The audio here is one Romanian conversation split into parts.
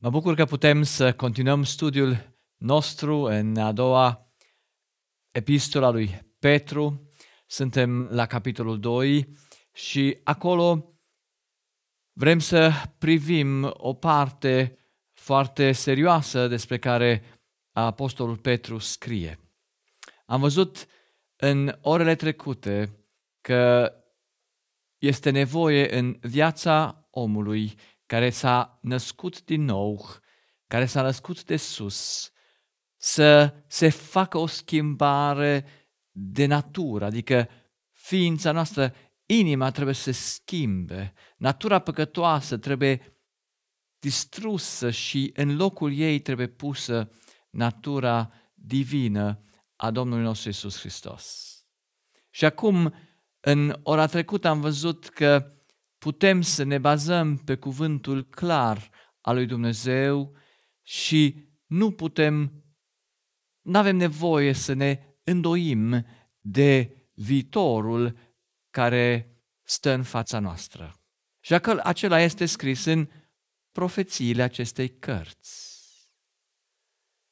Mă bucur că putem să continuăm studiul nostru în a doua epistola lui Petru. Suntem la capitolul 2 și acolo vrem să privim o parte foarte serioasă despre care apostolul Petru scrie. Am văzut în orele trecute că este nevoie în viața omului care s-a născut din nou, care s-a născut de sus, să se facă o schimbare de natură, adică ființa noastră, inima trebuie să se schimbe, natura păcătoasă trebuie distrusă și în locul ei trebuie pusă natura divină a Domnului nostru Isus Hristos. Și acum, în ora trecută am văzut că putem să ne bazăm pe cuvântul clar al lui Dumnezeu și nu putem, nu avem nevoie să ne îndoim de viitorul care stă în fața noastră. Și acela este scris în profețiile acestei cărți.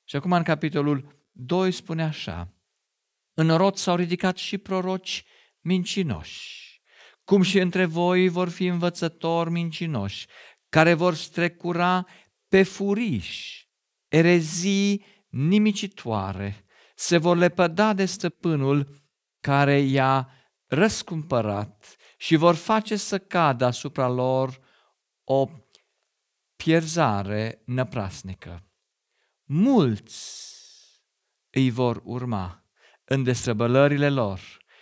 Și acum în capitolul 2 spune așa, În rot s-au ridicat și proroci mincinoși, cum și între voi vor fi învățători mincinoși, care vor strecura pe furiș, erezii nimicitoare, se vor lepăda de stăpânul care i-a răscumpărat și vor face să cadă asupra lor o pierzare năprasnică. Mulți îi vor urma în destrăbălările lor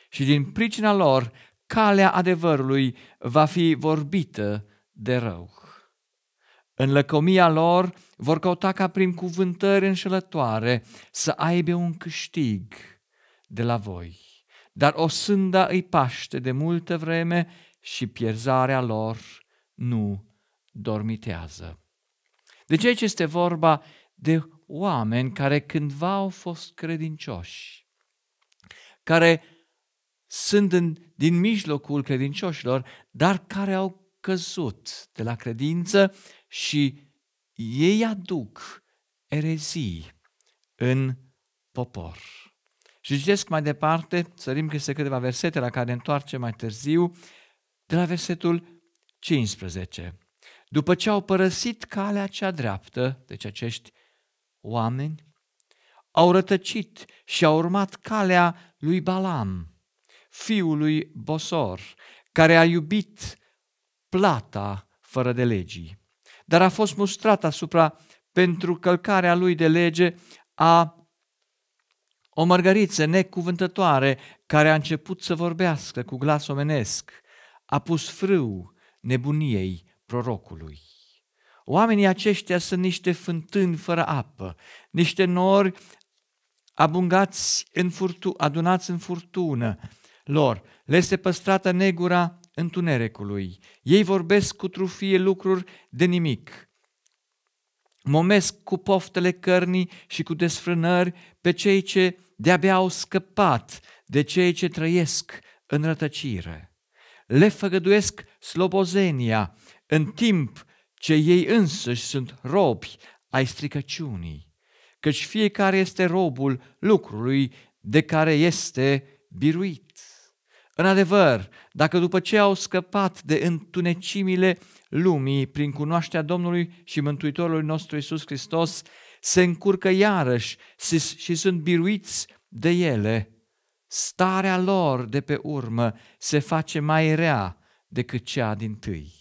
și din pricina lor calea adevărului va fi vorbită de rău. În lăcomia lor vor căuta ca prin cuvântări înșelătoare să aibă un câștig de la voi. Dar o sânda îi paște de multă vreme și pierzarea lor nu dormitează. ce deci aici este vorba de oameni care cândva au fost credincioși, care sunt în, din mijlocul credincioșilor, dar care au căzut de la credință și ei aduc erezii în popor. Și citesc mai departe, sărim peste câteva versete la care ne întoarcem mai târziu, de la versetul 15. După ce au părăsit calea cea dreaptă, deci acești oameni, au rătăcit și au urmat calea lui Balam, fiului Bosor, care a iubit plata fără de legii, dar a fost mustrat asupra pentru călcarea lui de lege a o mărgăriță necuvântătoare care a început să vorbească cu glas omenesc, a pus frâu nebuniei prorocului. Oamenii aceștia sunt niște fântâni fără apă, niște nori abungați în furtu- adunați în furtună, lor le este păstrată negura întunerecului. Ei vorbesc cu trufie lucruri de nimic. Momesc cu poftele cărnii și cu desfrânări pe cei ce de-abia au scăpat de cei ce trăiesc în rătăcire. Le făgăduiesc slobozenia în timp ce ei însăși sunt robi ai stricăciunii, căci fiecare este robul lucrului de care este biruit. În adevăr, dacă după ce au scăpat de întunecimile lumii prin cunoașterea Domnului și Mântuitorului nostru Isus Hristos, se încurcă iarăși și sunt biruiți de ele, starea lor de pe urmă se face mai rea decât cea din tâi.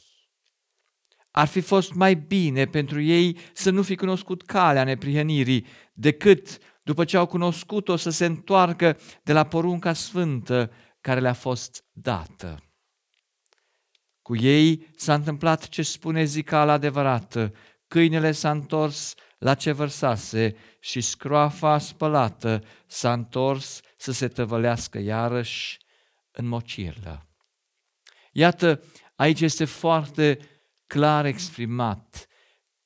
Ar fi fost mai bine pentru ei să nu fi cunoscut calea neprihănirii decât, după ce au cunoscut-o, să se întoarcă de la porunca sfântă care le-a fost dată. Cu ei s-a întâmplat ce spune zicala adevărată, câinele s-a întors la ce vărsase și scroafa spălată s-a întors să se tăvălească iarăși în mocirlă. Iată, aici este foarte clar exprimat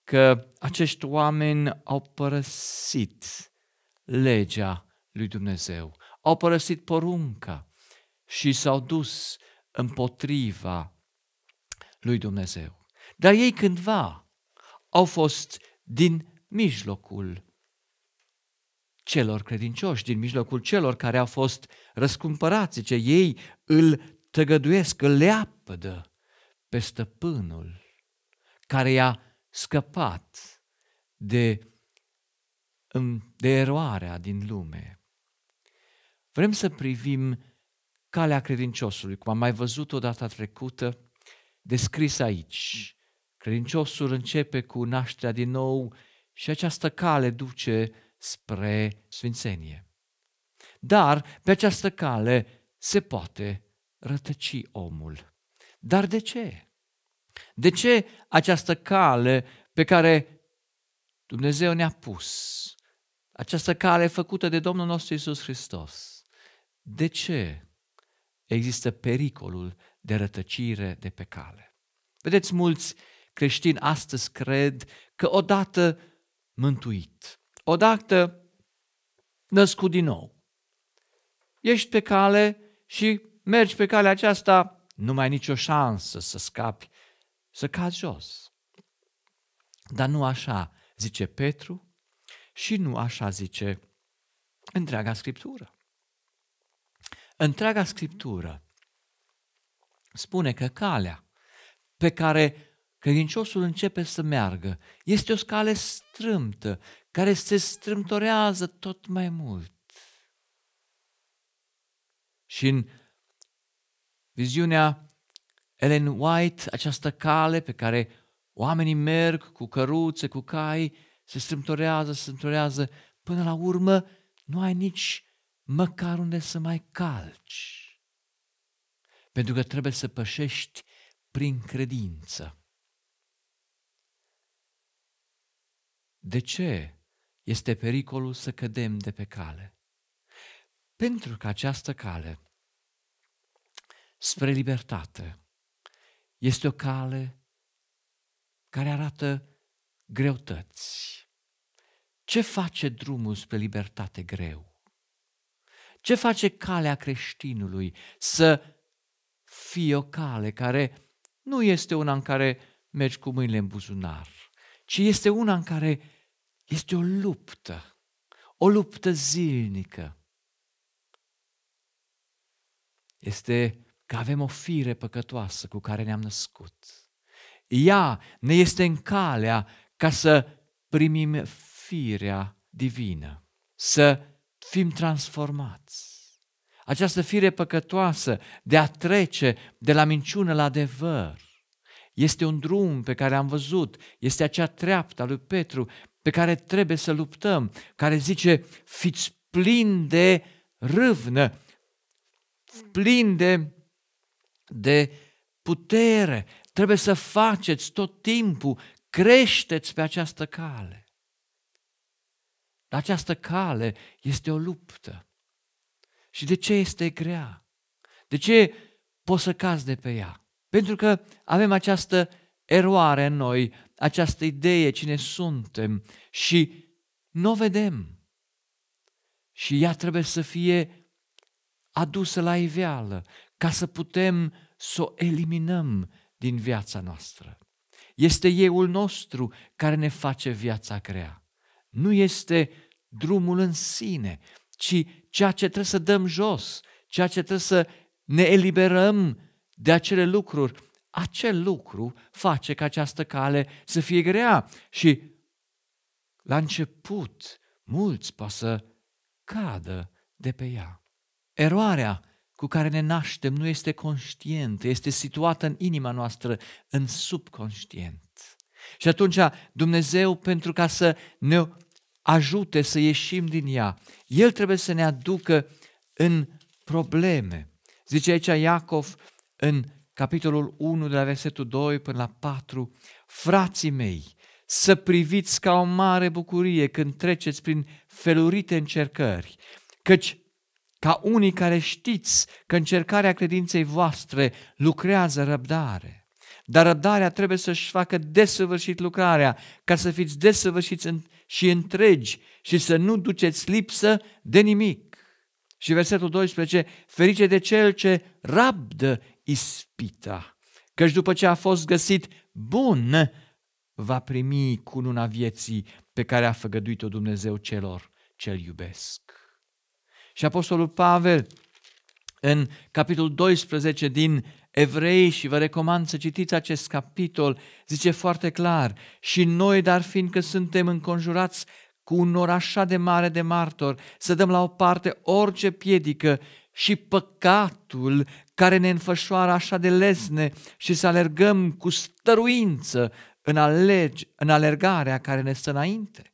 că acești oameni au părăsit legea lui Dumnezeu, au părăsit porunca, și s-au dus împotriva lui Dumnezeu. Dar ei cândva au fost din mijlocul celor credincioși, din mijlocul celor care au fost răscumpărați, ce ei îl tăgăduiesc, îl leapădă pe stăpânul care i-a scăpat de, de eroarea din lume. Vrem să privim calea credinciosului, cum am mai văzut o data trecută, descris aici. Credinciosul începe cu nașterea din nou și această cale duce spre sfințenie. Dar pe această cale se poate rătăci omul. Dar de ce? De ce această cale pe care Dumnezeu ne-a pus, această cale făcută de Domnul nostru Isus Hristos, de ce există pericolul de rătăcire de pe cale. Vedeți, mulți creștini astăzi cred că odată mântuit, odată născut din nou, ești pe cale și mergi pe calea aceasta, nu mai ai nicio șansă să scapi, să cazi jos. Dar nu așa zice Petru și nu așa zice întreaga Scriptură. Întreaga Scriptură spune că calea pe care credinciosul începe să meargă este o scale strâmtă, care se strâmtorează tot mai mult. Și în viziunea Ellen White, această cale pe care oamenii merg cu căruțe, cu cai, se strâmtorează, se strâmtorează, până la urmă nu ai nici măcar unde să mai calci. Pentru că trebuie să pășești prin credință. De ce este pericolul să cădem de pe cale? Pentru că această cale spre libertate este o cale care arată greutăți. Ce face drumul spre libertate greu? Ce face calea creștinului să fie o cale care nu este una în care mergi cu mâinile în buzunar, ci este una în care este o luptă, o luptă zilnică. Este că avem o fire păcătoasă cu care ne-am născut. Ea ne este în calea ca să primim firea divină, să fim transformați. Această fire păcătoasă de a trece de la minciună la adevăr este un drum pe care am văzut, este acea treaptă a lui Petru pe care trebuie să luptăm, care zice, fiți plini de râvnă, plini de, de putere, trebuie să faceți tot timpul, creșteți pe această cale. Dar această cale este o luptă. Și de ce este grea? De ce poți să cazi de pe ea? Pentru că avem această eroare în noi, această idee cine suntem și nu o vedem. Și ea trebuie să fie adusă la iveală ca să putem să o eliminăm din viața noastră. Este euul nostru care ne face viața grea nu este drumul în sine, ci ceea ce trebuie să dăm jos, ceea ce trebuie să ne eliberăm de acele lucruri. Acel lucru face ca această cale să fie grea și la început mulți poate să cadă de pe ea. Eroarea cu care ne naștem nu este conștientă, este situată în inima noastră, în subconștient. Și atunci Dumnezeu, pentru ca să ne ajute să ieșim din ea, El trebuie să ne aducă în probleme. Zice aici Iacov în capitolul 1, de la versetul 2 până la 4, Frații mei, să priviți ca o mare bucurie când treceți prin felurite încercări, căci ca unii care știți că încercarea credinței voastre lucrează răbdare. Dar răbdarea trebuie să-și facă desăvârșit lucrarea, ca să fiți desăvârșiți și întregi și să nu duceți lipsă de nimic. Și versetul 12, ferice de cel ce rabdă ispita, căci după ce a fost găsit bun, va primi cununa vieții pe care a făgăduit-o Dumnezeu celor ce-L iubesc. Și Apostolul Pavel, în capitolul 12 din evrei și vă recomand să citiți acest capitol, zice foarte clar, și noi, dar fiindcă suntem înconjurați cu un or așa de mare de martor, să dăm la o parte orice piedică și păcatul care ne înfășoară așa de lesne și să alergăm cu stăruință în, alegi, în alergarea care ne stă înainte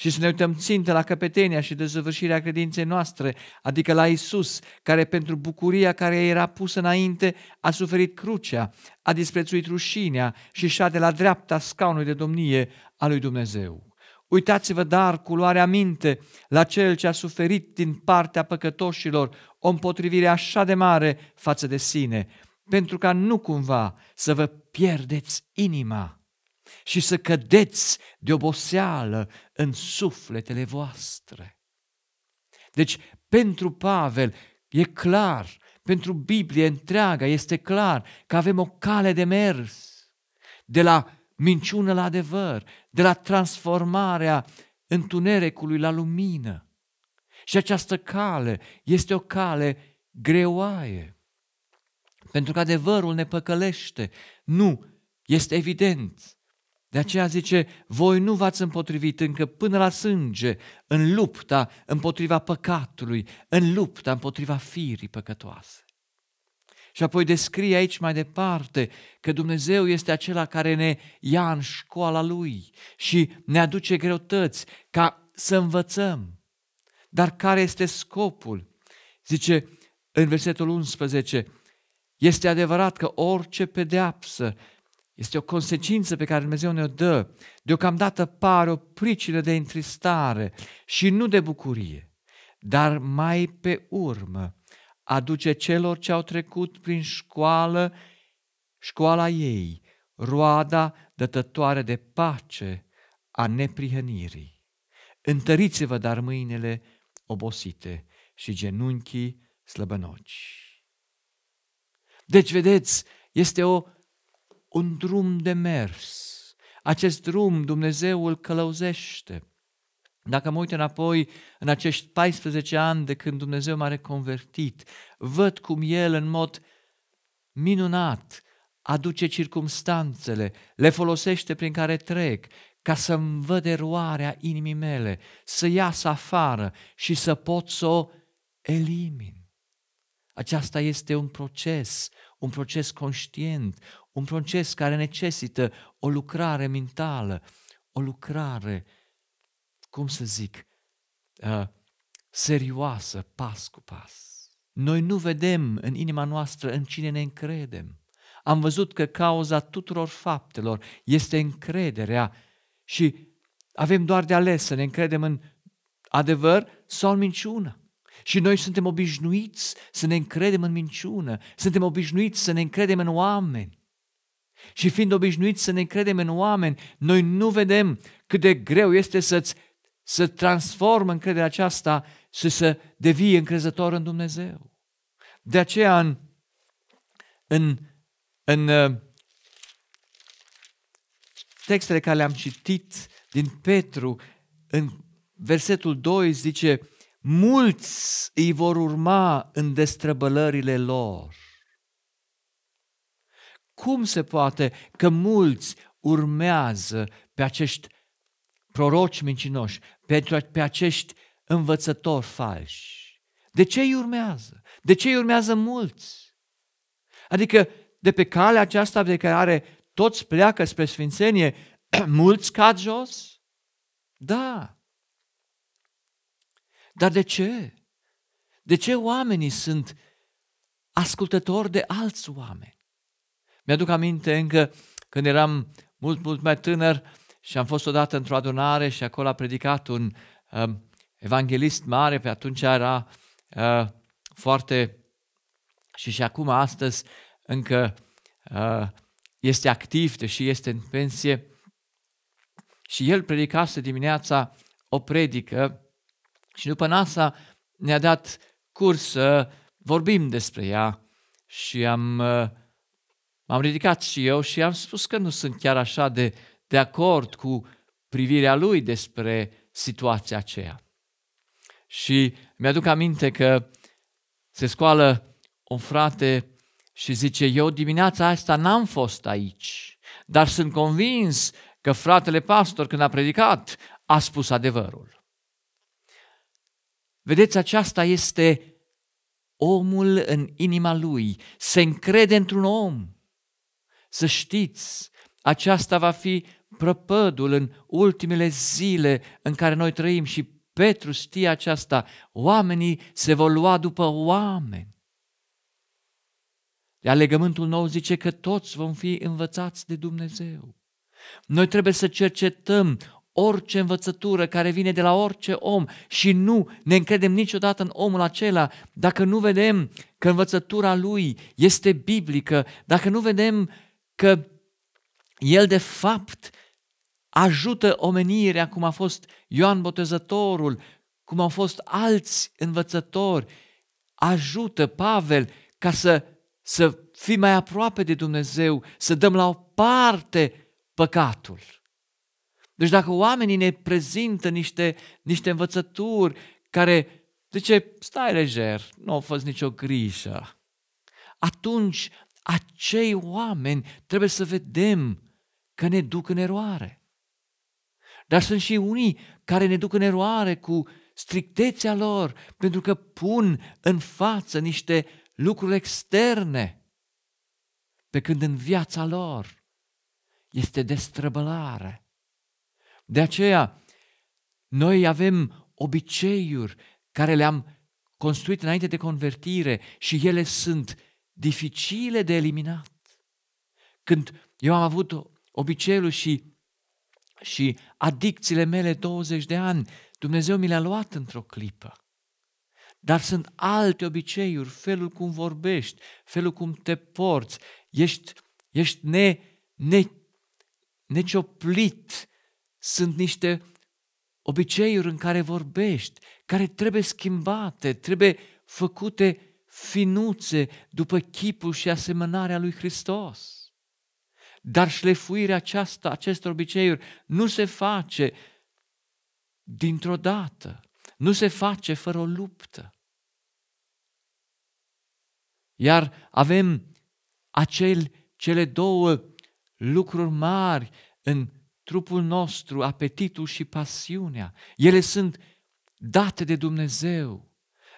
și să ne uităm țintă la căpetenia și dezăvârșirea credinței noastre, adică la Isus, care pentru bucuria care era pusă înainte a suferit crucea, a disprețuit rușinea și de la dreapta scaunului de domnie a lui Dumnezeu. Uitați-vă dar cu luarea minte la cel ce a suferit din partea păcătoșilor o împotrivire așa de mare față de sine, pentru ca nu cumva să vă pierdeți inima și să cădeți de oboseală în sufletele voastre. Deci, pentru Pavel e clar, pentru Biblie întreaga este clar că avem o cale de mers de la minciună la adevăr, de la transformarea întunericului la lumină. Și această cale este o cale greoaie, pentru că adevărul ne păcălește. Nu, este evident, de aceea zice, voi nu v-ați împotrivit încă până la sânge în lupta împotriva păcatului, în lupta împotriva firii păcătoase. Și apoi descrie aici mai departe că Dumnezeu este acela care ne ia în școala Lui și ne aduce greutăți ca să învățăm. Dar care este scopul? Zice în versetul 11, este adevărat că orice pedeapsă este o consecință pe care Dumnezeu ne-o dă. Deocamdată pare o pricină de întristare și nu de bucurie, dar mai pe urmă aduce celor ce au trecut prin școală, școala ei, roada dătătoare de pace a neprihănirii. Întăriți-vă dar mâinile obosite și genunchii slăbănoci. Deci, vedeți, este o un drum de mers. Acest drum Dumnezeu îl călăuzește. Dacă mă uit înapoi în acești 14 ani de când Dumnezeu m-a reconvertit, văd cum El în mod minunat aduce circumstanțele, le folosește prin care trec, ca să-mi văd eroarea inimii mele, să iasă afară și să pot să o elimin. Aceasta este un proces, un proces conștient, un proces care necesită o lucrare mentală, o lucrare, cum să zic, uh, serioasă, pas cu pas. Noi nu vedem în inima noastră în cine ne încredem. Am văzut că cauza tuturor faptelor este încrederea și avem doar de ales să ne încredem în adevăr sau în minciună. Și noi suntem obișnuiți să ne încredem în minciună, suntem obișnuiți să ne încredem în oameni. Și fiind obișnuiți să ne credem în oameni, noi nu vedem cât de greu este să-ți să transform încrederea aceasta și să devii încrezător în Dumnezeu. De aceea în, în, în uh, textele care le-am citit din Petru, în versetul 2 zice, mulți îi vor urma în destrăbălările lor cum se poate că mulți urmează pe acești proroci mincinoși, pe, pe acești învățători falși? De ce îi urmează? De ce îi urmează mulți? Adică de pe calea aceasta de care are toți pleacă spre sfințenie, mulți cad jos? Da. Dar de ce? De ce oamenii sunt ascultători de alți oameni? Mi-aduc aminte încă când eram mult, mult mai tânăr și am fost odată într-o adunare și acolo a predicat un uh, evanghelist mare, pe atunci era uh, foarte și și acum astăzi încă uh, este activ, deși este în pensie. Și el predicase dimineața o predică și după NASA ne-a dat curs să vorbim despre ea și am uh, m-am ridicat și eu și am spus că nu sunt chiar așa de, de acord cu privirea lui despre situația aceea. Și mi-aduc aminte că se scoală un frate și zice, eu dimineața asta n-am fost aici, dar sunt convins că fratele pastor când a predicat a spus adevărul. Vedeți, aceasta este omul în inima lui, se încrede într-un om să știți, aceasta va fi prăpădul în ultimele zile în care noi trăim și Petru știe aceasta, oamenii se vor lua după oameni. Iar legământul nou zice că toți vom fi învățați de Dumnezeu. Noi trebuie să cercetăm orice învățătură care vine de la orice om și nu ne încredem niciodată în omul acela dacă nu vedem că învățătura lui este biblică, dacă nu vedem că el de fapt ajută omenirea cum a fost Ioan Botezătorul, cum au fost alți învățători, ajută Pavel ca să, să fii mai aproape de Dumnezeu, să dăm la o parte păcatul. Deci dacă oamenii ne prezintă niște, niște învățături care zice, stai lejer, nu au fost nicio grijă, atunci acei oameni trebuie să vedem că ne duc în eroare. Dar sunt și unii care ne duc în eroare cu strictețea lor, pentru că pun în față niște lucruri externe, pe când în viața lor este destrăbălare. De aceea, noi avem obiceiuri care le-am construit înainte de convertire și ele sunt dificile de eliminat. Când eu am avut obiceiul și, și adicțiile mele 20 de ani, Dumnezeu mi le-a luat într-o clipă. Dar sunt alte obiceiuri, felul cum vorbești, felul cum te porți, ești, ești ne, ne, necioplit, sunt niște obiceiuri în care vorbești, care trebuie schimbate, trebuie făcute finuțe după chipul și asemănarea lui Hristos. Dar șlefuirea aceasta, acestor obiceiuri nu se face dintr-o dată, nu se face fără o luptă. Iar avem acel, cele două lucruri mari în trupul nostru, apetitul și pasiunea. Ele sunt date de Dumnezeu,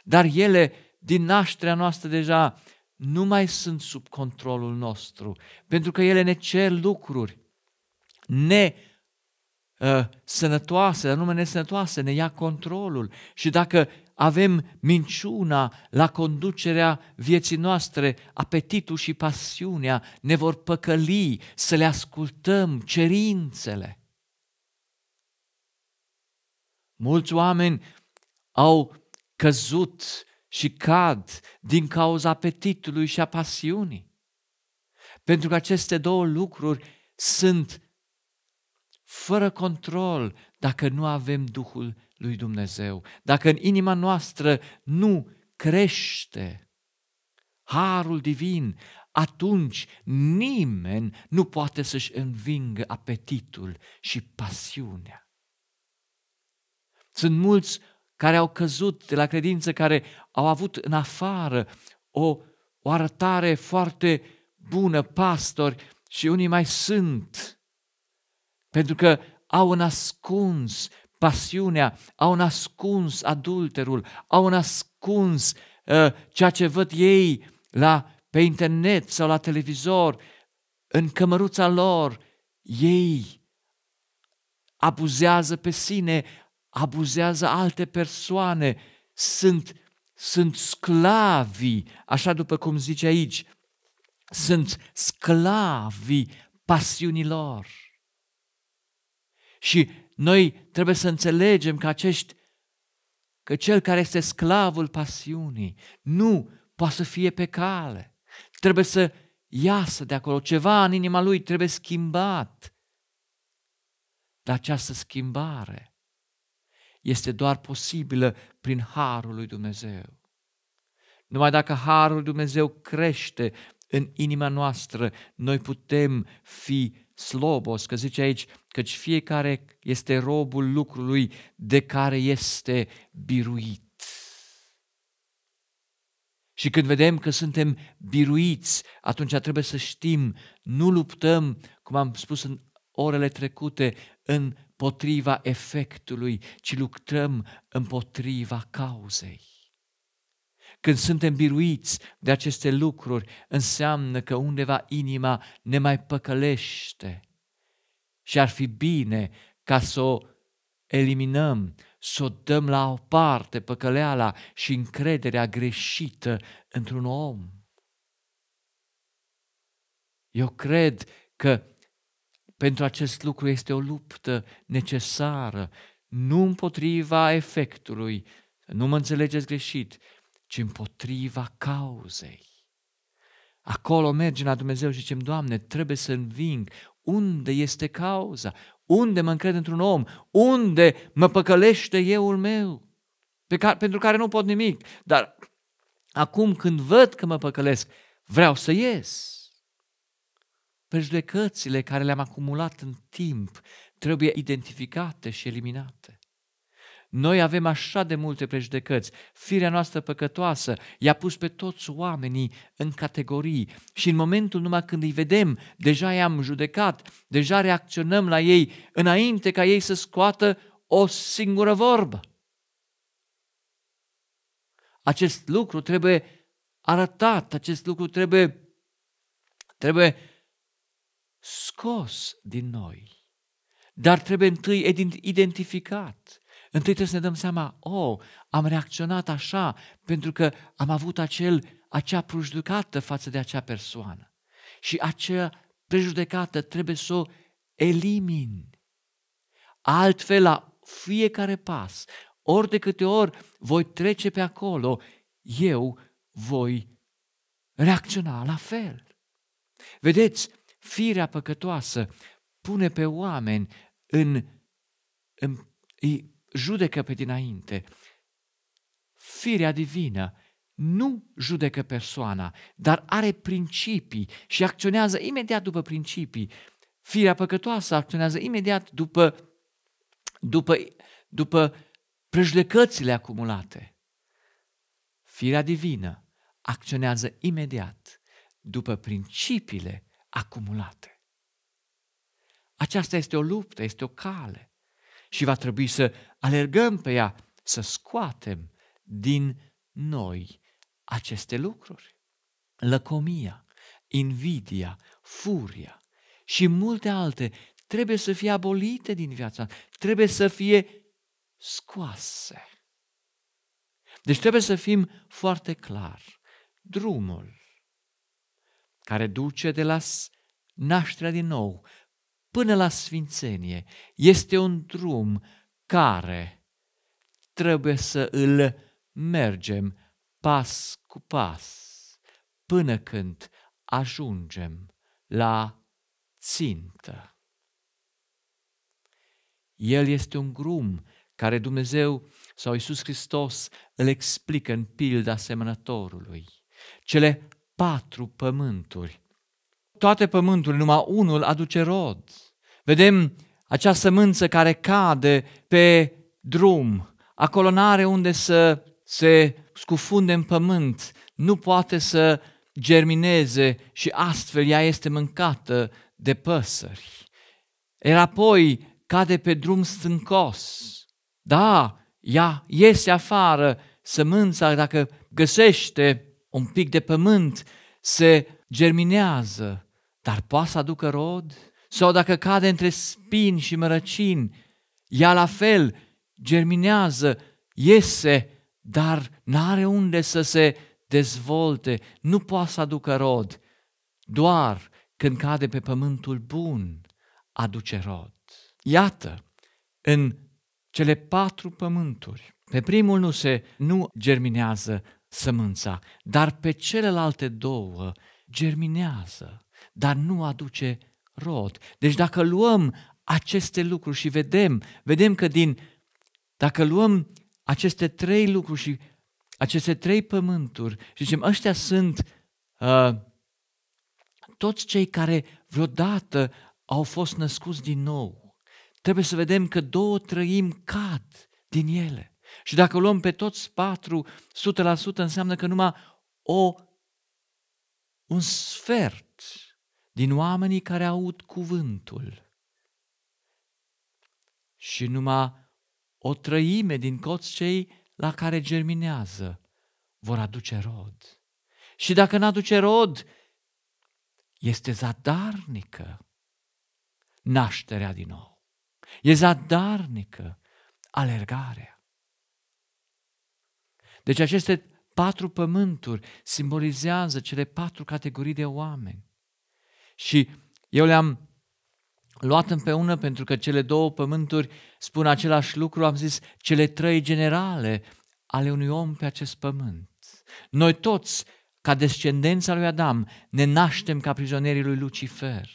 dar ele din nașterea noastră deja nu mai sunt sub controlul nostru, pentru că ele ne cer lucruri ne uh, sănătoase, dar numai nesănătoase, ne ia controlul. Și dacă avem minciuna la conducerea vieții noastre, apetitul și pasiunea ne vor păcăli să le ascultăm cerințele. Mulți oameni au căzut și cad din cauza apetitului și a pasiunii. Pentru că aceste două lucruri sunt fără control dacă nu avem Duhul lui Dumnezeu, dacă în inima noastră nu crește harul divin, atunci nimeni nu poate să-și învingă apetitul și pasiunea. Sunt mulți care au căzut de la credință, care au avut în afară o, o arătare foarte bună, pastori, și unii mai sunt, pentru că au ascuns pasiunea, au ascuns adulterul, au nascuns uh, ă, ceea ce văd ei la, pe internet sau la televizor, în cămăruța lor, ei abuzează pe sine, abuzează alte persoane, sunt, sunt sclavi, așa după cum zice aici, sunt sclavi pasiunilor. Și noi trebuie să înțelegem că acești că cel care este sclavul pasiunii nu poate să fie pe cale. Trebuie să iasă de acolo, ceva în inima lui trebuie schimbat. Dar această schimbare este doar posibilă prin harul lui Dumnezeu. Numai dacă harul lui Dumnezeu crește în inima noastră, noi putem fi slobos, că zice aici, căci fiecare este robul lucrului de care este biruit. Și când vedem că suntem biruiți, atunci trebuie să știm, nu luptăm, cum am spus în orele trecute, în împotriva efectului, ci lucrăm împotriva cauzei. Când suntem biruiți de aceste lucruri, înseamnă că undeva inima ne mai păcălește și ar fi bine ca să o eliminăm, să o dăm la o parte, păcăleala și încrederea greșită într-un om. Eu cred că pentru acest lucru este o luptă necesară, nu împotriva efectului, nu mă înțelegeți greșit, ci împotriva cauzei. Acolo mergem la Dumnezeu și zicem, Doamne, trebuie să înving. Unde este cauza? Unde mă încred într-un om? Unde mă păcălește euul meu? Pe care, pentru care nu pot nimic. Dar acum când văd că mă păcălesc, vreau să ies. Prejudecățile care le-am acumulat în timp trebuie identificate și eliminate. Noi avem așa de multe prejudecăți. Firea noastră păcătoasă i-a pus pe toți oamenii în categorii și în momentul numai când îi vedem, deja i-am judecat, deja reacționăm la ei înainte ca ei să scoată o singură vorbă. Acest lucru trebuie arătat, acest lucru trebuie, trebuie scos din noi. Dar trebuie întâi identificat. Întâi trebuie să ne dăm seama, oh, am reacționat așa pentru că am avut acel, acea prejudecată față de acea persoană. Și acea prejudecată trebuie să o elimin. Altfel, la fiecare pas, ori de câte ori voi trece pe acolo, eu voi reacționa la fel. Vedeți, firea păcătoasă pune pe oameni în, în îi judecă pe dinainte. Firea divină nu judecă persoana, dar are principii și acționează imediat după principii. Firea păcătoasă acționează imediat după, după, după prejudecățile acumulate. Firea divină acționează imediat după principiile acumulate. Aceasta este o luptă, este o cale și va trebui să alergăm pe ea, să scoatem din noi aceste lucruri. Lăcomia, invidia, furia și multe alte trebuie să fie abolite din viața, trebuie să fie scoase. Deci trebuie să fim foarte clar. Drumul care duce de la nașterea din nou până la sfințenie, este un drum care trebuie să îl mergem pas cu pas până când ajungem la țintă. El este un grum care Dumnezeu sau Iisus Hristos îl explică în pilda asemănătorului. Cele patru pământuri. Toate pământurile, numai unul aduce rod. Vedem acea sămânță care cade pe drum, acolo nu are unde să se scufunde în pământ, nu poate să germineze și astfel ea este mâncată de păsări. Iar apoi cade pe drum stâncos. Da, ea iese afară, sămânța, dacă găsește un pic de pământ se germinează, dar poate să aducă rod? Sau dacă cade între spin și mărăcin, ea la fel germinează, iese, dar n-are unde să se dezvolte, nu poate să aducă rod. Doar când cade pe pământul bun, aduce rod. Iată, în cele patru pământuri, pe primul nu se nu germinează sămânța, dar pe celelalte două germinează, dar nu aduce rod. Deci dacă luăm aceste lucruri și vedem, vedem că din, dacă luăm aceste trei lucruri și aceste trei pământuri și zicem, ăștia sunt uh, toți cei care vreodată au fost născuți din nou. Trebuie să vedem că două trăim cad din ele. Și dacă luăm pe toți patru, 100% înseamnă că numai o, un sfert din oamenii care aud cuvântul și numai o trăime din toți cei la care germinează vor aduce rod. Și dacă nu aduce rod, este zadarnică nașterea din nou. E zadarnică alergarea. Deci aceste patru pământuri simbolizează cele patru categorii de oameni. Și eu le-am luat împreună pentru că cele două pământuri spun același lucru, am zis cele trei generale ale unui om pe acest pământ. Noi toți, ca descendența lui Adam, ne naștem ca prizonierii lui Lucifer.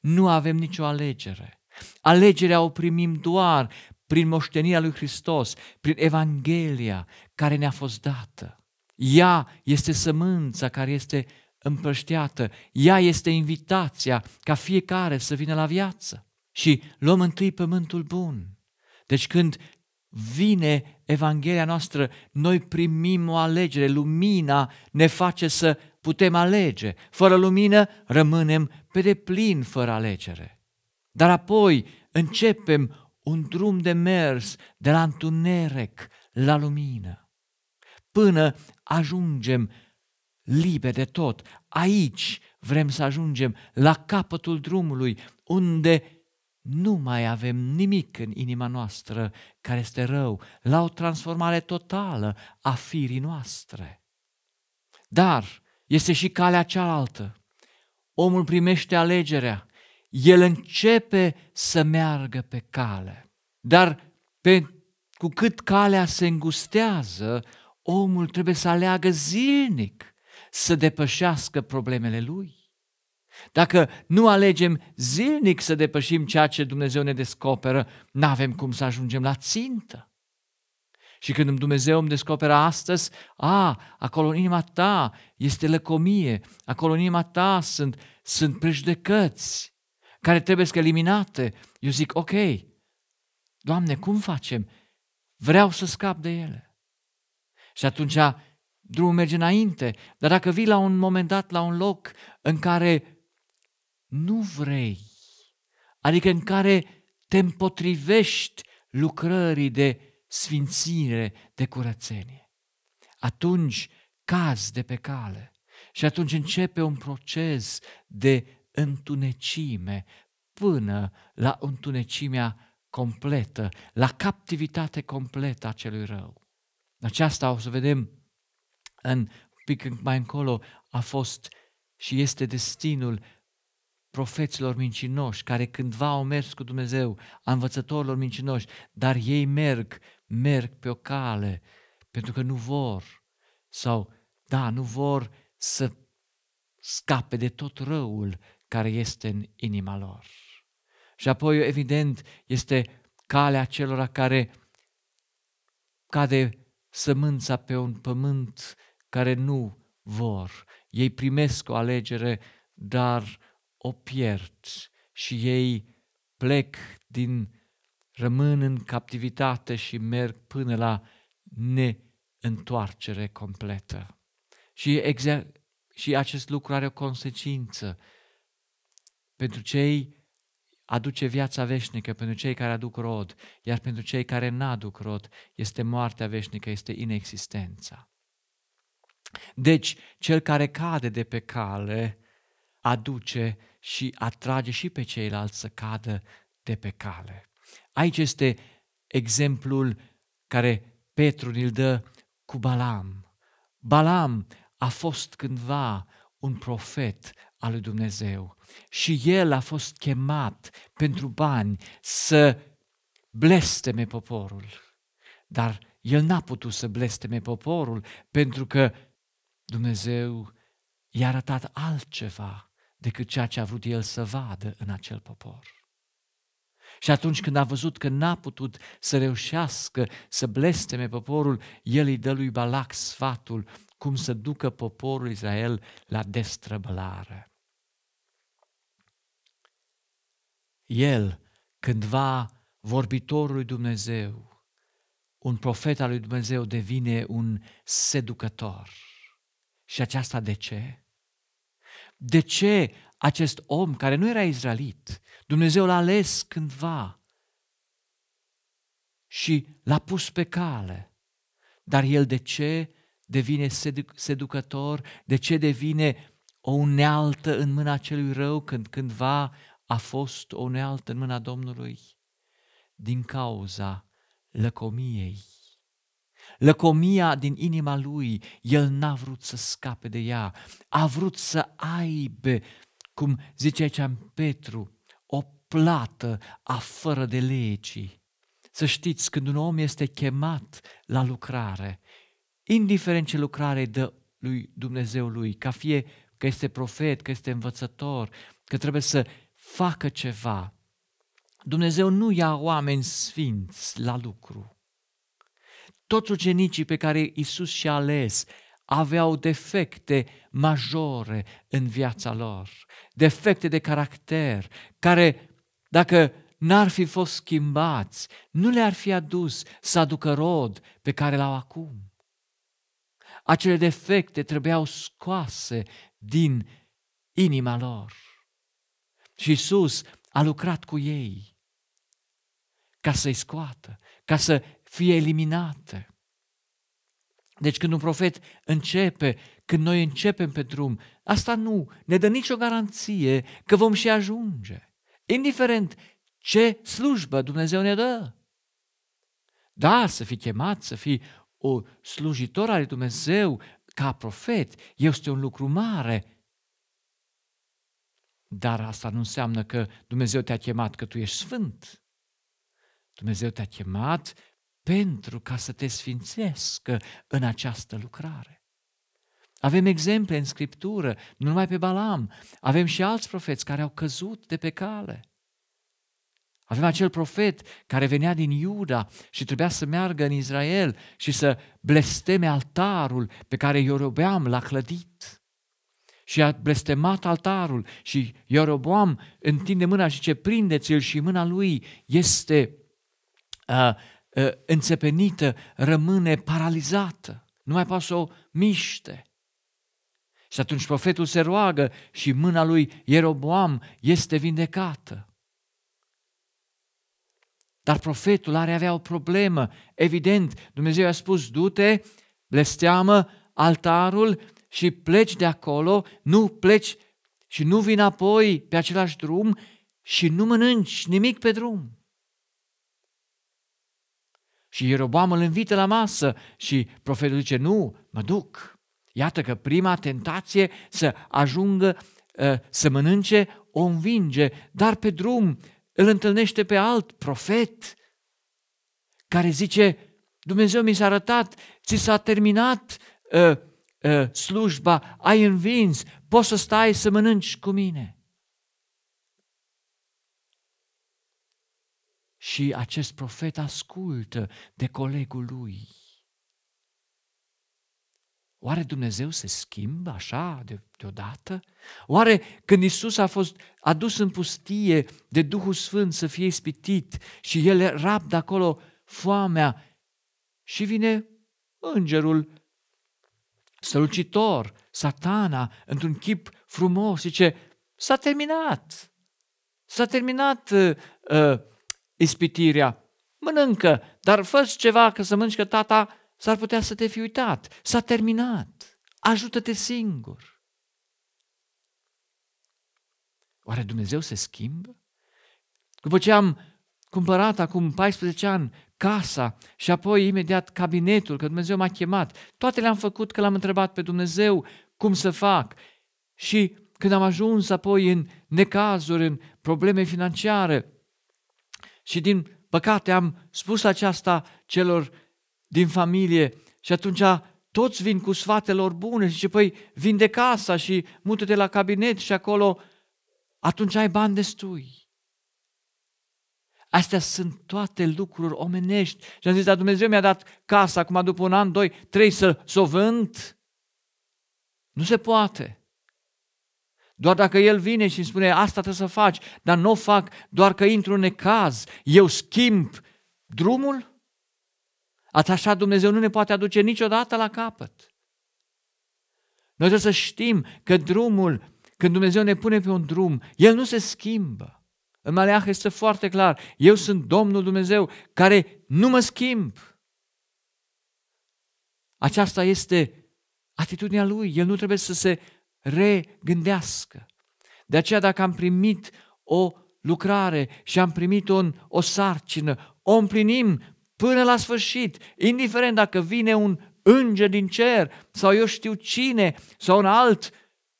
Nu avem nicio alegere. Alegerea o primim doar prin moștenia lui Hristos, prin Evanghelia care ne-a fost dată. Ea este sămânța care este împrășteată, ea este invitația ca fiecare să vină la viață. Și luăm întâi pământul bun. Deci când vine Evanghelia noastră, noi primim o alegere, lumina ne face să putem alege. Fără lumină rămânem pe deplin fără alegere. Dar apoi începem un drum de mers de la întuneric la lumină, până ajungem liber de tot. Aici vrem să ajungem la capătul drumului, unde nu mai avem nimic în inima noastră care este rău, la o transformare totală a firii noastre. Dar este și calea cealaltă. Omul primește alegerea el începe să meargă pe cale. Dar pe, cu cât calea se îngustează, omul trebuie să aleagă zilnic să depășească problemele lui. Dacă nu alegem zilnic să depășim ceea ce Dumnezeu ne descoperă, nu avem cum să ajungem la țintă. Și când Dumnezeu îmi descoperă astăzi, a, acolo în inima ta este lăcomie, acolo în inima ta sunt, sunt prejudecăți, care trebuie să eliminate. Eu zic, ok, Doamne, cum facem? Vreau să scap de ele. Și atunci drumul merge înainte, dar dacă vii la un moment dat la un loc în care nu vrei, adică în care te împotrivești lucrării de sfințire, de curățenie, atunci cazi de pe cale. Și atunci începe un proces de întunecime până la întunecimea completă, la captivitate completă a celui rău. Aceasta o să vedem în pic mai încolo a fost și este destinul profeților mincinoși, care cândva au mers cu Dumnezeu, a învățătorilor mincinoși, dar ei merg, merg pe o cale, pentru că nu vor, sau, da, nu vor să scape de tot răul care este în inima lor. Și apoi, evident, este calea celor care cade sămânța pe un pământ care nu vor. Ei primesc o alegere, dar o pierd și ei plec din rămân în captivitate și merg până la neîntoarcere completă. Și, exact, și acest lucru are o consecință pentru cei aduce viața veșnică, pentru cei care aduc rod, iar pentru cei care n-aduc rod este moartea veșnică, este inexistența. Deci, cel care cade de pe cale aduce și atrage și pe ceilalți să cadă de pe cale. Aici este exemplul care Petru îl dă cu Balam. Balam a fost cândva un profet al lui Dumnezeu. Și el a fost chemat pentru bani să blesteme poporul. Dar el n-a putut să blesteme poporul pentru că Dumnezeu i-a arătat altceva decât ceea ce a vrut el să vadă în acel popor. Și atunci când a văzut că n-a putut să reușească să blesteme poporul, el îi dă lui Balac sfatul cum să ducă poporul Israel la destrăbălare. El, cândva vorbitorul lui Dumnezeu, un profet al lui Dumnezeu devine un seducător. Și aceasta de ce? De ce acest om care nu era izraelit, Dumnezeu l-a ales cândva și l-a pus pe cale. Dar el de ce devine seduc- seducător, de ce devine o unealtă în mâna celui rău când cândva a fost o unealtă în mâna Domnului? Din cauza lăcomiei. Lăcomia din inima lui, el n-a vrut să scape de ea, a vrut să aibă, cum zice aici în Petru, o plată a fără de legii. Să știți, când un om este chemat la lucrare, indiferent ce lucrare dă lui Dumnezeu lui, ca fie că este profet, că este învățător, că trebuie să facă ceva. Dumnezeu nu ia oameni sfinți la lucru. Toți ucenicii pe care Isus și-a ales aveau defecte majore în viața lor, defecte de caracter, care dacă n-ar fi fost schimbați, nu le-ar fi adus să aducă rod pe care l-au acum. Acele defecte trebuiau scoase din inima lor. Și Iisus a lucrat cu ei ca să-i scoată, ca să fie eliminate. Deci când un profet începe, când noi începem pe drum, asta nu ne dă nicio garanție că vom și ajunge. Indiferent ce slujbă Dumnezeu ne dă. Da, să fii chemat, să fii o slujitor al lui Dumnezeu ca profet este un lucru mare. Dar asta nu înseamnă că Dumnezeu te-a chemat că tu ești sfânt. Dumnezeu te-a chemat pentru ca să te sfințească în această lucrare. Avem exemple în Scriptură, nu numai pe Balam, avem și alți profeți care au căzut de pe cale. Avem acel profet care venea din Iuda și trebuia să meargă în Israel și să blesteme altarul pe care Ierobeam l-a clădit. Și a blestemat altarul și Ieroboam întinde mâna și ce prindeți-l și mâna lui este uh, uh, înțepenită, rămâne paralizată, nu mai poate să o miște. Și atunci profetul se roagă și mâna lui Ieroboam este vindecată. Dar profetul are avea o problemă. Evident, Dumnezeu a spus, du-te, blesteamă altarul și pleci de acolo, nu pleci și nu vin apoi pe același drum și nu mănânci nimic pe drum. Și Ieroboam îl invită la masă și profetul zice, nu, mă duc. Iată că prima tentație să ajungă ă, să mănânce o învinge, dar pe drum îl întâlnește pe alt profet care zice, Dumnezeu mi s-a arătat, ți s-a terminat uh, uh, slujba, ai învins, poți să stai să mănânci cu mine. Și acest profet ascultă de colegul lui. Oare Dumnezeu se schimbă așa de, deodată? Oare când Isus a fost adus în pustie de Duhul Sfânt să fie ispitit și el rabdă acolo foamea și vine îngerul strălucitor, satana, într-un chip frumos, zice, s-a terminat, s-a terminat uh, uh, ispitirea, mănâncă, dar fă ceva că să mănânci că tata S-ar putea să te fi uitat, s-a terminat, ajută-te singur. Oare Dumnezeu se schimbă? După ce am cumpărat acum 14 ani casa și apoi imediat cabinetul, că Dumnezeu m-a chemat, toate le-am făcut că l-am întrebat pe Dumnezeu cum să fac și când am ajuns apoi în necazuri, în probleme financiare și din păcate am spus aceasta celor din familie și atunci toți vin cu sfatelor bune și zice, păi de casa și mută-te la cabinet și acolo atunci ai bani destui. Astea sunt toate lucruri omenești. Și am zis, dar Dumnezeu mi-a dat casa, acum după un an, doi, trei să, să o vând. Nu se poate. Doar dacă El vine și îmi spune, asta trebuie să faci, dar nu o fac doar că intru în necaz, eu schimb drumul, Ați așa Dumnezeu nu ne poate aduce niciodată la capăt. Noi trebuie să știm că drumul, când Dumnezeu ne pune pe un drum, el nu se schimbă. În Maleah este foarte clar, eu sunt Domnul Dumnezeu care nu mă schimb. Aceasta este atitudinea lui, el nu trebuie să se regândească. De aceea dacă am primit o lucrare și am primit o, o sarcină, o împlinim până la sfârșit, indiferent dacă vine un înger din cer sau eu știu cine sau un alt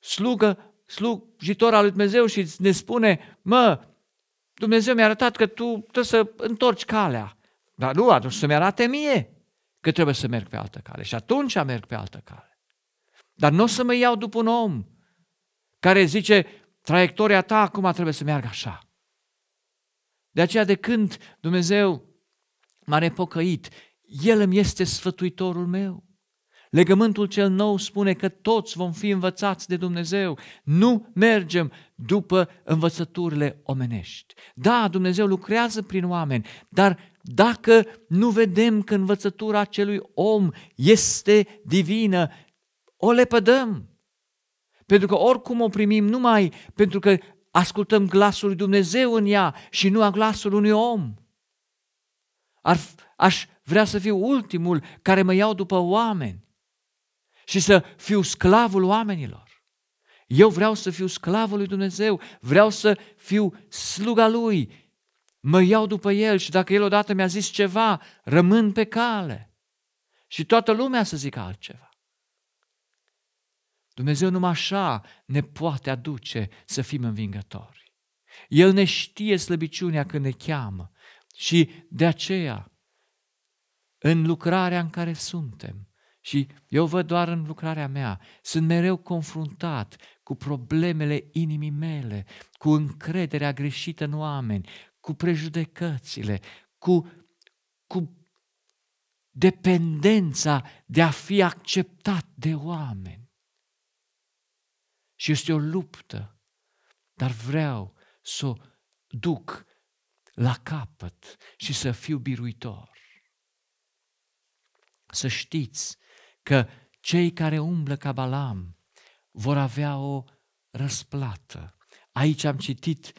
slugă, slujitor al lui Dumnezeu și ne spune, mă, Dumnezeu mi-a arătat că tu trebuie să întorci calea. Dar nu, atunci să-mi arate mie că trebuie să merg pe altă cale. Și atunci merg pe altă cale. Dar nu o să mă iau după un om care zice, traiectoria ta acum trebuie să meargă așa. De aceea de când Dumnezeu m-a repocăit, El îmi este sfătuitorul meu. Legământul cel nou spune că toți vom fi învățați de Dumnezeu. Nu mergem după învățăturile omenești. Da, Dumnezeu lucrează prin oameni, dar dacă nu vedem că învățătura acelui om este divină, o lepădăm. Pentru că oricum o primim numai pentru că ascultăm glasul lui Dumnezeu în ea și nu a glasul unui om. Ar, aș vrea să fiu ultimul care mă iau după oameni și să fiu sclavul oamenilor. Eu vreau să fiu sclavul lui Dumnezeu, vreau să fiu sluga lui, mă iau după el și dacă el odată mi-a zis ceva, rămân pe cale. Și toată lumea să zică altceva. Dumnezeu numai așa ne poate aduce să fim învingători. El ne știe slăbiciunea când ne cheamă și de aceea, în lucrarea în care suntem, și eu văd doar în lucrarea mea, sunt mereu confruntat cu problemele inimii mele, cu încrederea greșită în oameni, cu prejudecățile, cu, cu dependența de a fi acceptat de oameni. Și este o luptă, dar vreau să o duc la capăt și să fiu biruitor. Să știți că cei care umblă ca Balam vor avea o răsplată. Aici am citit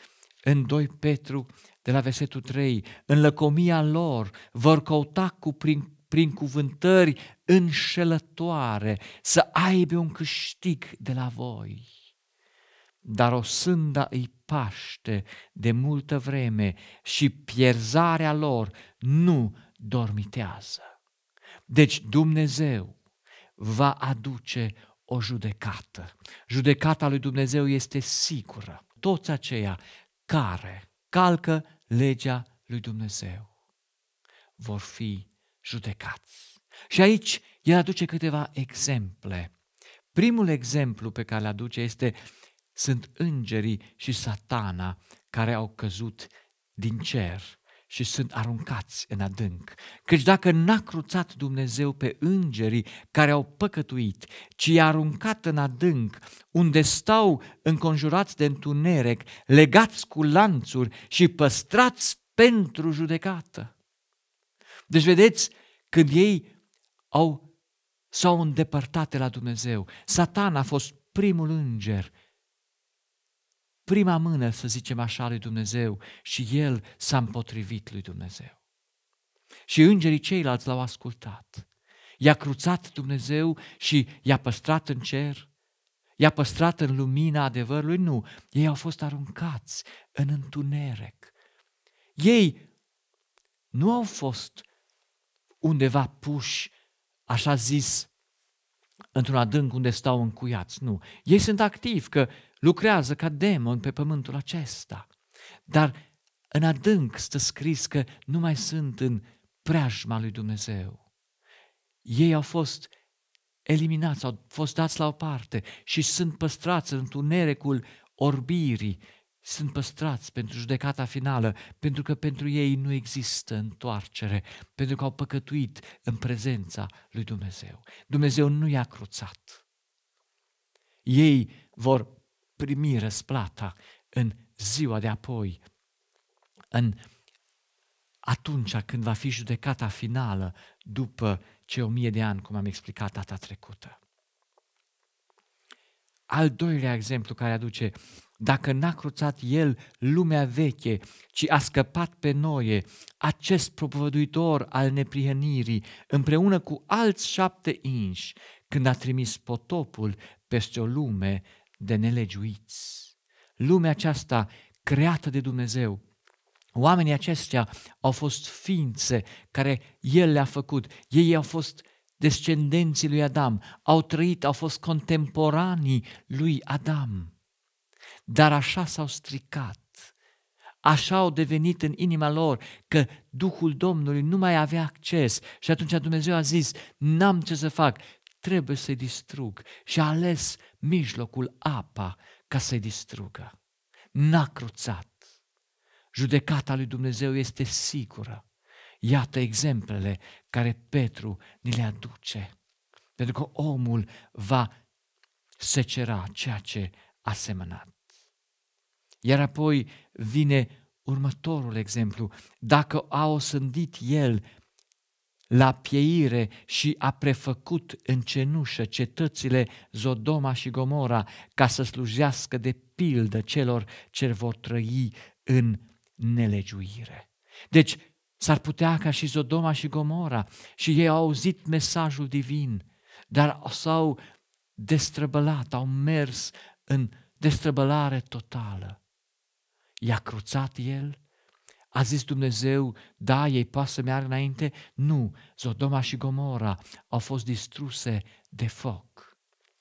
în 2 Petru de la versetul 3, în lăcomia lor vor căuta cu prin, prin cuvântări înșelătoare să aibă un câștig de la voi dar o sânda îi paște de multă vreme și pierzarea lor nu dormitează. Deci Dumnezeu va aduce o judecată. Judecata lui Dumnezeu este sigură. Toți aceia care calcă legea lui Dumnezeu vor fi judecați. Și aici el aduce câteva exemple. Primul exemplu pe care îl aduce este sunt îngerii și satana care au căzut din cer și sunt aruncați în adânc. Căci dacă n-a cruțat Dumnezeu pe îngerii care au păcătuit, ci i-a aruncat în adânc, unde stau înconjurați de întuneric, legați cu lanțuri și păstrați pentru judecată. Deci vedeți, când ei au, s-au îndepărtat de la Dumnezeu, satan a fost primul înger prima mână, să zicem așa, lui Dumnezeu și el s-a împotrivit lui Dumnezeu. Și îngerii ceilalți l-au ascultat. I-a cruțat Dumnezeu și i-a păstrat în cer, i-a păstrat în lumina adevărului? Nu, ei au fost aruncați în întuneric. Ei nu au fost undeva puși, așa zis, într-un adânc unde stau încuiați, nu. Ei sunt activi, că lucrează ca demon pe pământul acesta. Dar în adânc stă scris că nu mai sunt în preajma lui Dumnezeu. Ei au fost eliminați, au fost dați la o parte și sunt păstrați în tunerecul orbirii, sunt păstrați pentru judecata finală, pentru că pentru ei nu există întoarcere, pentru că au păcătuit în prezența lui Dumnezeu. Dumnezeu nu i-a cruțat. Ei vor primi răsplata în ziua de apoi, în atunci când va fi judecata finală după ce o mie de ani, cum am explicat data trecută. Al doilea exemplu care aduce, dacă n-a cruțat el lumea veche, ci a scăpat pe noi, acest propovăduitor al neprihănirii, împreună cu alți șapte inși, când a trimis potopul peste o lume de nelegiuiți. Lumea aceasta creată de Dumnezeu, oamenii aceștia au fost ființe care El le-a făcut, ei au fost descendenții lui Adam, au trăit, au fost contemporanii lui Adam. Dar așa s-au stricat așa au devenit în inima lor că Duhul Domnului nu mai avea acces și atunci Dumnezeu a zis, n-am ce să fac, trebuie să-i distrug și a ales mijlocul, apa, ca să-i distrugă. N-a cruțat. Judecata lui Dumnezeu este sigură. Iată exemplele care Petru ni le aduce. Pentru că omul va secera ceea ce a semănat. Iar apoi vine următorul exemplu. Dacă a osândit el la pieire și a prefăcut în cenușă cetățile Zodoma și Gomora ca să slujească de pildă celor ce vor trăi în nelegiuire. Deci s-ar putea ca și Zodoma și Gomora și ei au auzit mesajul divin, dar s-au destrăbălat, au mers în destrăbălare totală. I-a cruțat el, a zis Dumnezeu, da, ei poate să meargă înainte? Nu, Zodoma și Gomora au fost distruse de foc.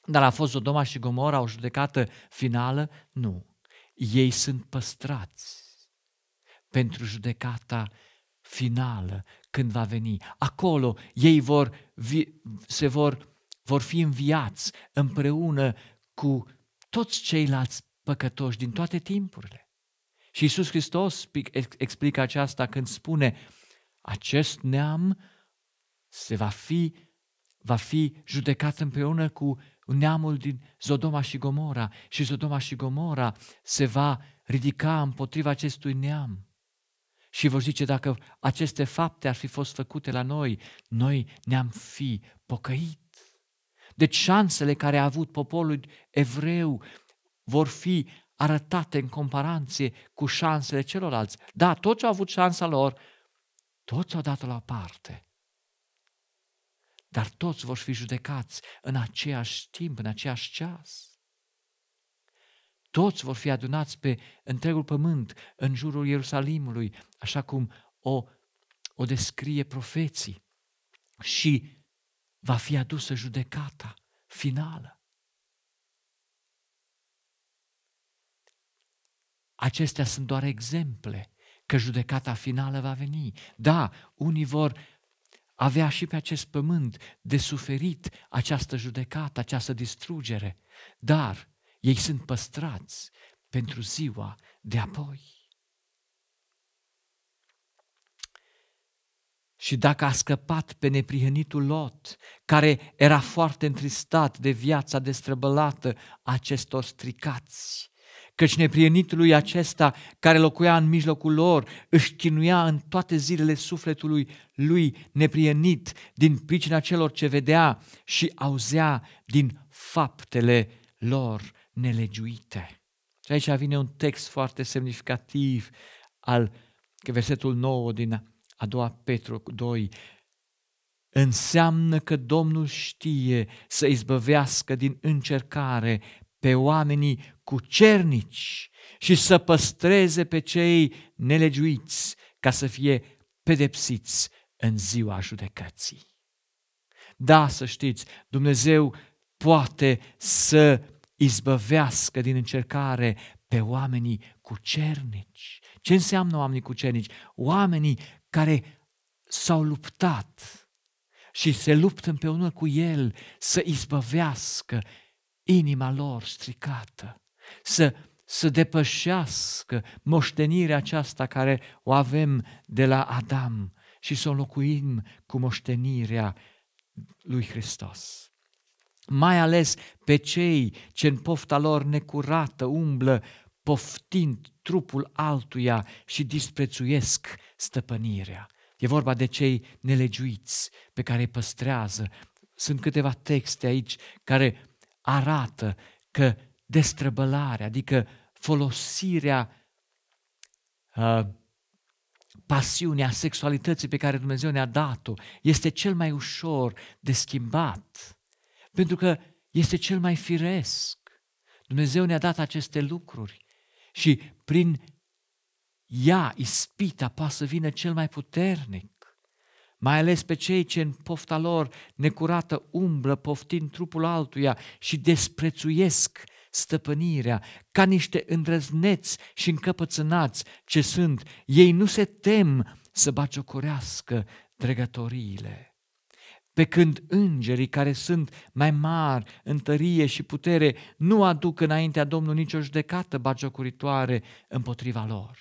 Dar a fost Zodoma și Gomora o judecată finală? Nu. Ei sunt păstrați pentru judecata finală, când va veni. Acolo ei vor, vi, se vor, vor fi înviați împreună cu toți ceilalți păcătoși din toate timpurile. Și Iisus Hristos explică aceasta când spune, acest neam se va fi, va fi judecat împreună cu neamul din Zodoma și Gomora și Zodoma și Gomora se va ridica împotriva acestui neam. Și vor zice, dacă aceste fapte ar fi fost făcute la noi, noi ne-am fi pocăit. Deci șansele care a avut poporul evreu vor fi arătate în comparație cu șansele celorlalți. Da, toți au avut șansa lor, toți au dat-o la parte. Dar toți vor fi judecați în aceeași timp, în aceeași ceas. Toți vor fi adunați pe întregul pământ, în jurul Ierusalimului, așa cum o, o descrie profeții. Și va fi adusă judecata finală. Acestea sunt doar exemple că judecata finală va veni. Da, unii vor avea și pe acest pământ de suferit această judecată, această distrugere, dar ei sunt păstrați pentru ziua de apoi. Și dacă a scăpat pe neprihănitul Lot, care era foarte întristat de viața destrăbălată acestor stricați, căci neprienitului acesta care locuia în mijlocul lor își chinuia în toate zilele sufletului lui neprienit din pricina celor ce vedea și auzea din faptele lor nelegiuite. Și aici vine un text foarte semnificativ al versetul 9 din a doua Petru 2. Înseamnă că Domnul știe să izbăvească din încercare pe oamenii cucernici și să păstreze pe cei nelegiuiți ca să fie pedepsiți în ziua judecății. Da, să știți, Dumnezeu poate să izbăvească din încercare pe oamenii cucernici. Ce înseamnă oamenii cucernici? Oamenii care s-au luptat și se luptă împreună cu El să izbăvească inima lor stricată, să, să depășească moștenirea aceasta care o avem de la Adam și să o locuim cu moștenirea lui Hristos. Mai ales pe cei ce în pofta lor necurată umblă poftind trupul altuia și disprețuiesc stăpânirea. E vorba de cei nelegiuiți pe care îi păstrează. Sunt câteva texte aici care arată că destrăbălarea, adică folosirea uh, pasiunea sexualității pe care Dumnezeu ne-a dat-o este cel mai ușor de schimbat, pentru că este cel mai firesc. Dumnezeu ne-a dat aceste lucruri și prin ea, ispita, poate să vină cel mai puternic mai ales pe cei ce în pofta lor necurată umblă poftind trupul altuia și desprețuiesc stăpânirea, ca niște îndrăzneți și încăpățânați ce sunt, ei nu se tem să baciocorească dregătoriile. Pe când îngerii care sunt mai mari în tărie și putere nu aduc înaintea Domnului nicio judecată baciocuritoare împotriva lor.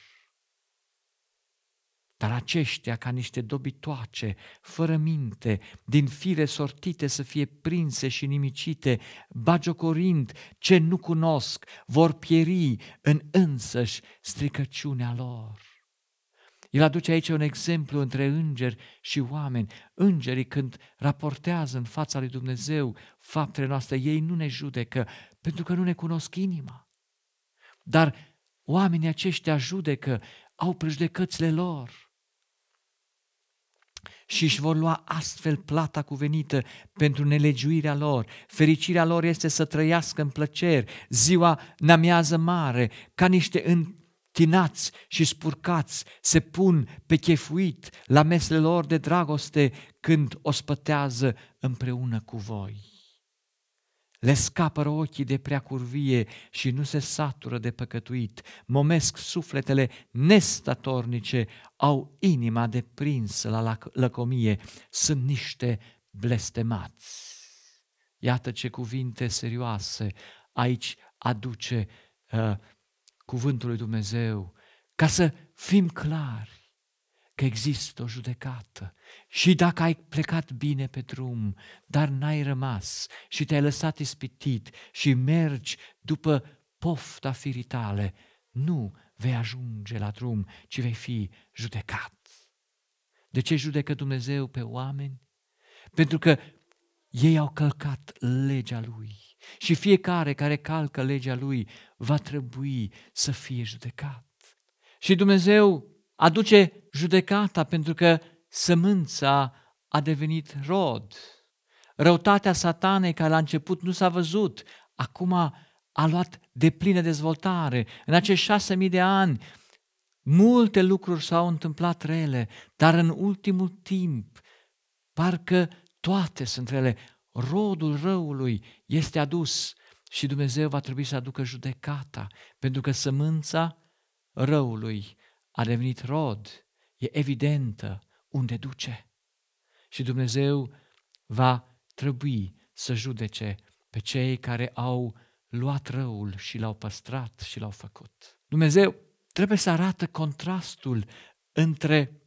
Dar aceștia, ca niște dobitoace, fără minte, din fire sortite să fie prinse și nimicite, bagiocorind ce nu cunosc, vor pieri în însăși stricăciunea lor. El aduce aici un exemplu între îngeri și oameni. Îngerii când raportează în fața lui Dumnezeu faptele noastre, ei nu ne judecă pentru că nu ne cunosc inima. Dar oamenii aceștia judecă, au prejudecățile lor și își vor lua astfel plata cuvenită pentru nelegiuirea lor. Fericirea lor este să trăiască în plăceri, ziua namează mare, ca niște întinați și spurcați, se pun pe chefuit la mesele lor de dragoste când ospătează împreună cu voi le scapără ochii de prea curvie și nu se satură de păcătuit, momesc sufletele nestatornice, au inima deprinsă la lăcomie, sunt niște blestemați. Iată ce cuvinte serioase aici aduce uh, cuvântul lui Dumnezeu, ca să fim clari că există o judecată. Și dacă ai plecat bine pe drum, dar n-ai rămas și te-ai lăsat ispitit și mergi după pofta firii tale, nu vei ajunge la drum, ci vei fi judecat. De ce judecă Dumnezeu pe oameni? Pentru că ei au călcat legea lui și fiecare care calcă legea lui va trebui să fie judecat. Și Dumnezeu aduce judecata pentru că sămânța a devenit rod. Răutatea satanei care la început nu s-a văzut, acum a luat de plină dezvoltare. În acești șase mii de ani, multe lucruri s-au întâmplat rele, dar în ultimul timp, parcă toate sunt rele. Rodul răului este adus și Dumnezeu va trebui să aducă judecata, pentru că sămânța răului a devenit rod, e evidentă unde duce. Și Dumnezeu va trebui să judece pe cei care au luat răul și l-au păstrat și l-au făcut. Dumnezeu trebuie să arată contrastul între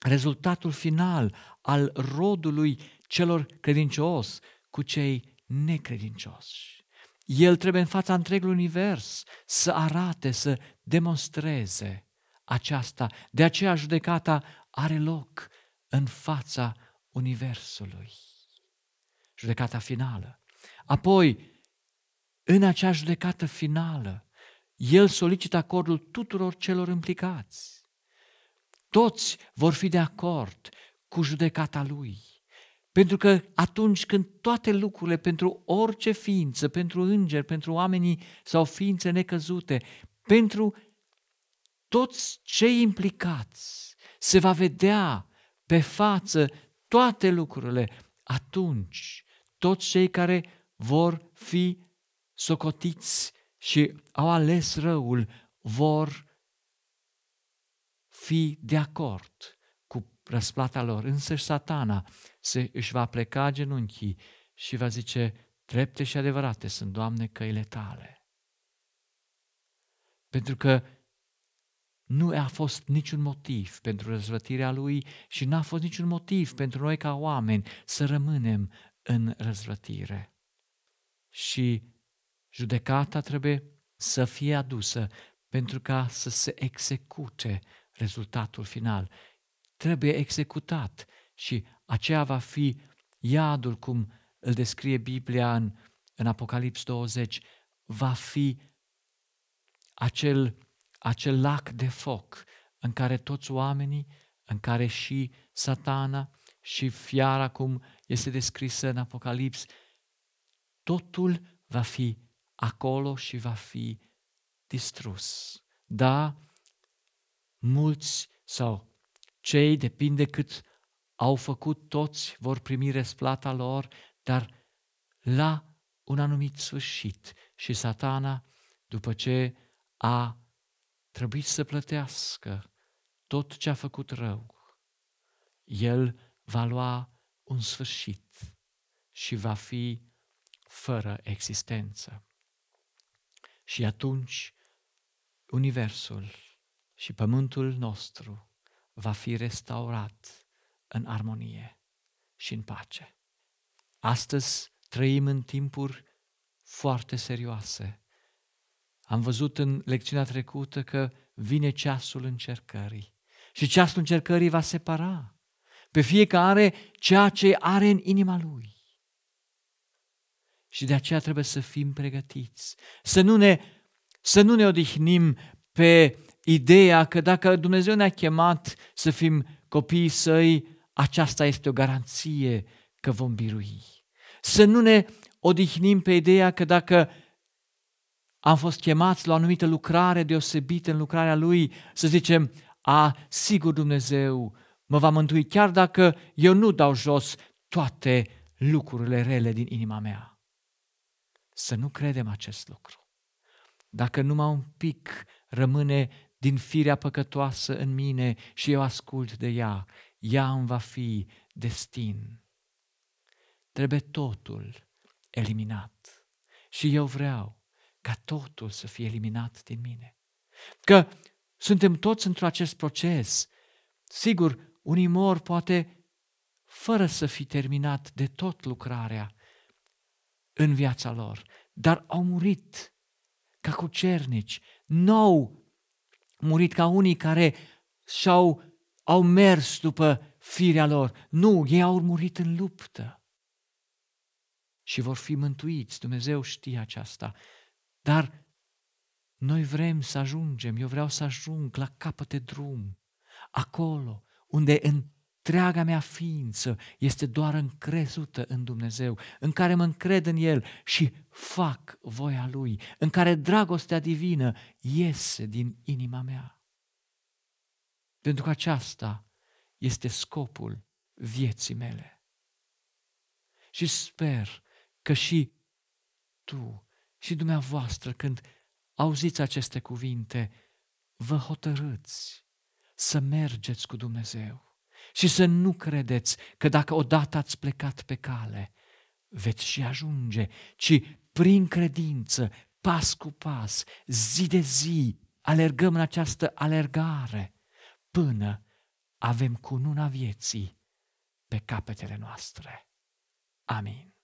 rezultatul final al rodului celor credincioși cu cei necredincioși. El trebuie în fața întregului univers să arate, să demonstreze aceasta. De aceea judecata are loc în fața Universului. Judecata finală. Apoi, în acea judecată finală, el solicită acordul tuturor celor implicați. Toți vor fi de acord cu judecata lui. Pentru că atunci când toate lucrurile pentru orice ființă, pentru îngeri, pentru oamenii sau ființe necăzute, pentru toți cei implicați, se va vedea pe față toate lucrurile, atunci toți cei care vor fi socotiți și au ales răul vor fi de acord cu răsplata lor. Însă satana se, își va pleca genunchii și va zice, trepte și adevărate sunt, Doamne, căile tale. Pentru că nu a fost niciun motiv pentru răzvătirea lui și n-a fost niciun motiv pentru noi ca oameni să rămânem în răzvătire. Și judecata trebuie să fie adusă pentru ca să se execute rezultatul final. Trebuie executat și aceea va fi iadul, cum îl descrie Biblia în, în Apocalips 20, va fi acel acel lac de foc în care toți oamenii, în care și satana și fiara, cum este descrisă în Apocalips, totul va fi acolo și va fi distrus. Da, mulți sau cei, depinde cât au făcut toți, vor primi resplata lor, dar la un anumit sfârșit. Și satana, după ce a trebuit să plătească tot ce a făcut rău. El va lua un sfârșit și va fi fără existență. Și atunci universul și pământul nostru va fi restaurat în armonie și în pace. Astăzi trăim în timpuri foarte serioase am văzut în lecțiunea trecută că vine ceasul încercării și ceasul încercării va separa pe fiecare ceea ce are în inima lui. Și de aceea trebuie să fim pregătiți, să nu ne, să nu ne odihnim pe ideea că dacă Dumnezeu ne-a chemat să fim copiii săi, aceasta este o garanție că vom birui. Să nu ne odihnim pe ideea că dacă am fost chemați la o anumită lucrare deosebită în lucrarea Lui, să zicem, a, sigur Dumnezeu mă va mântui chiar dacă eu nu dau jos toate lucrurile rele din inima mea. Să nu credem acest lucru. Dacă numai un pic rămâne din firea păcătoasă în mine și eu ascult de ea, ea îmi va fi destin. Trebuie totul eliminat. Și eu vreau ca totul să fie eliminat din mine. Că suntem toți într un acest proces. Sigur, unii mor poate fără să fi terminat de tot lucrarea în viața lor, dar au murit ca cernici, nou murit ca unii care și-au au mers după firea lor. Nu, ei au murit în luptă și vor fi mântuiți. Dumnezeu știe aceasta. Dar noi vrem să ajungem, eu vreau să ajung la capăt de drum, acolo unde întreaga mea ființă este doar încrezută în Dumnezeu, în care mă încred în El și fac voia Lui, în care dragostea divină iese din inima mea. Pentru că aceasta este scopul vieții mele. Și sper că și tu și dumneavoastră când auziți aceste cuvinte, vă hotărâți să mergeți cu Dumnezeu și să nu credeți că dacă odată ați plecat pe cale, veți și ajunge, ci prin credință, pas cu pas, zi de zi, alergăm în această alergare până avem cununa vieții pe capetele noastre. Amin.